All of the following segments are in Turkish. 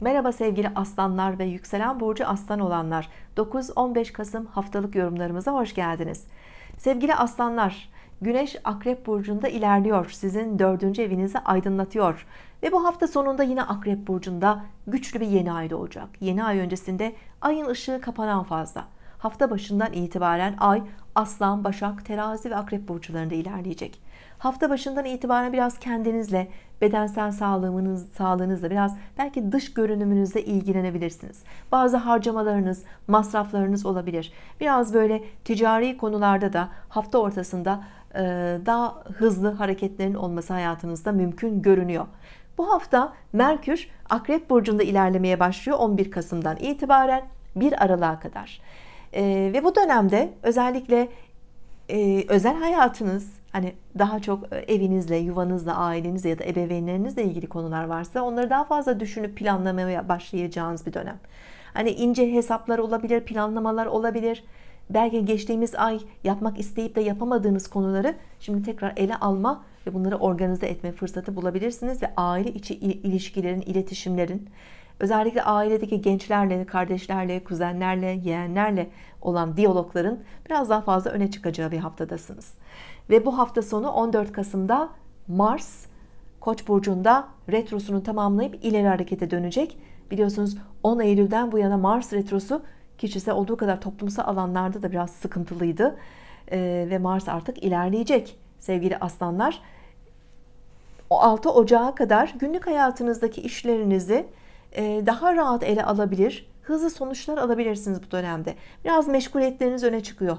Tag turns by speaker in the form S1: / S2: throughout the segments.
S1: Merhaba sevgili aslanlar ve yükselen burcu aslan olanlar 9-15 Kasım haftalık yorumlarımıza hoş geldiniz sevgili aslanlar Güneş Akrep Burcu'nda ilerliyor sizin dördüncü evinizi aydınlatıyor ve bu hafta sonunda yine Akrep Burcu'nda güçlü bir yeni ay olacak yeni ay öncesinde ayın ışığı kapanan fazla hafta başından itibaren ay Aslan Başak Terazi ve Akrep Burçlarında ilerleyecek Hafta başından itibaren biraz kendinizle, bedensel sağlığınız, sağlığınızla biraz belki dış görünümünüzle ilgilenebilirsiniz. Bazı harcamalarınız, masraflarınız olabilir. Biraz böyle ticari konularda da hafta ortasında e, daha hızlı hareketlerin olması hayatınızda mümkün görünüyor. Bu hafta Merkür Akrep Burcu'nda ilerlemeye başlıyor 11 Kasım'dan itibaren 1 Aralık'a kadar. E, ve bu dönemde özellikle e, özel hayatınız, hani daha çok e, evinizle, yuvanızla, ailenizle ya da ebeveynlerinizle ilgili konular varsa onları daha fazla düşünüp planlamaya başlayacağınız bir dönem. Hani ince hesaplar olabilir, planlamalar olabilir. Belki geçtiğimiz ay yapmak isteyip de yapamadığınız konuları şimdi tekrar ele alma ve bunları organize etme fırsatı bulabilirsiniz ve aile içi ilişkilerin, iletişimlerin Özellikle ailedeki gençlerle, kardeşlerle, kuzenlerle, yeğenlerle olan diyalogların biraz daha fazla öne çıkacağı bir haftadasınız. Ve bu hafta sonu 14 Kasım'da Mars Koç burcunda retrosunu tamamlayıp ileri harekete dönecek. Biliyorsunuz 10 Eylül'den bu yana Mars retrosu kişisel olduğu kadar toplumsal alanlarda da biraz sıkıntılıydı. Ee, ve Mars artık ilerleyecek sevgili aslanlar. O 6 Ocağı kadar günlük hayatınızdaki işlerinizi, e, daha rahat ele alabilir, hızlı sonuçlar alabilirsiniz bu dönemde. Biraz meşguliyetleriniz öne çıkıyor.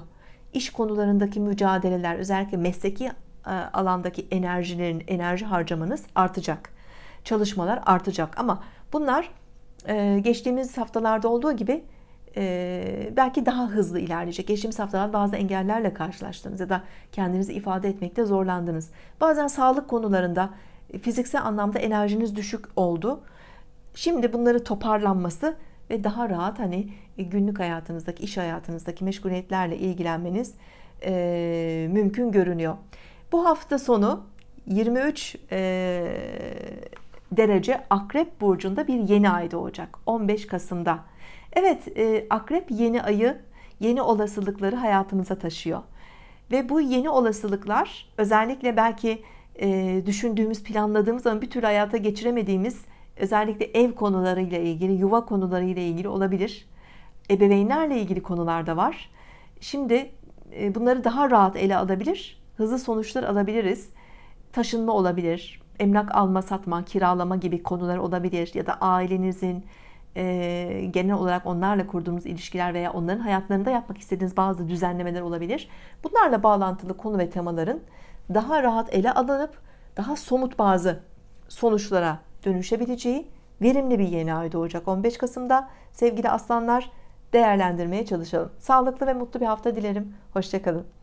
S1: İş konularındaki mücadeleler, özellikle mesleki e, alandaki enerjilerin, enerji harcamanız artacak. Çalışmalar artacak ama bunlar e, geçtiğimiz haftalarda olduğu gibi belki daha hızlı ilerleyecek. Geçtiğimiz haftalar bazı engellerle karşılaştınız ya da kendinizi ifade etmekte zorlandınız. Bazen sağlık konularında fiziksel anlamda enerjiniz düşük oldu. Şimdi bunları toparlanması ve daha rahat hani e, günlük hayatınızdaki, iş hayatınızdaki meşguliyetlerle ilgilenmeniz e, mümkün görünüyor. Bu hafta sonu 23 e, derece Akrep Burcu'nda bir yeni ay doğacak. 15 Kasım'da. Evet e, Akrep yeni ayı yeni olasılıkları hayatımıza taşıyor. Ve bu yeni olasılıklar özellikle belki e, düşündüğümüz, planladığımız ama bir türlü hayata geçiremediğimiz özellikle ev konularıyla ilgili, yuva konularıyla ilgili olabilir. Ebeveynlerle ilgili konular da var. Şimdi e, bunları daha rahat ele alabilir, hızlı sonuçlar alabiliriz. Taşınma olabilir, emlak alma, satma, kiralama gibi konular olabilir ya da ailenizin e, genel olarak onlarla kurduğumuz ilişkiler veya onların hayatlarında yapmak istediğiniz bazı düzenlemeler olabilir. Bunlarla bağlantılı konu ve temaların daha rahat ele alınıp daha somut bazı sonuçlara dönüşebileceği verimli bir yeni ay doğacak 15 Kasım'da. Sevgili aslanlar değerlendirmeye çalışalım. Sağlıklı ve mutlu bir hafta dilerim. Hoşçakalın.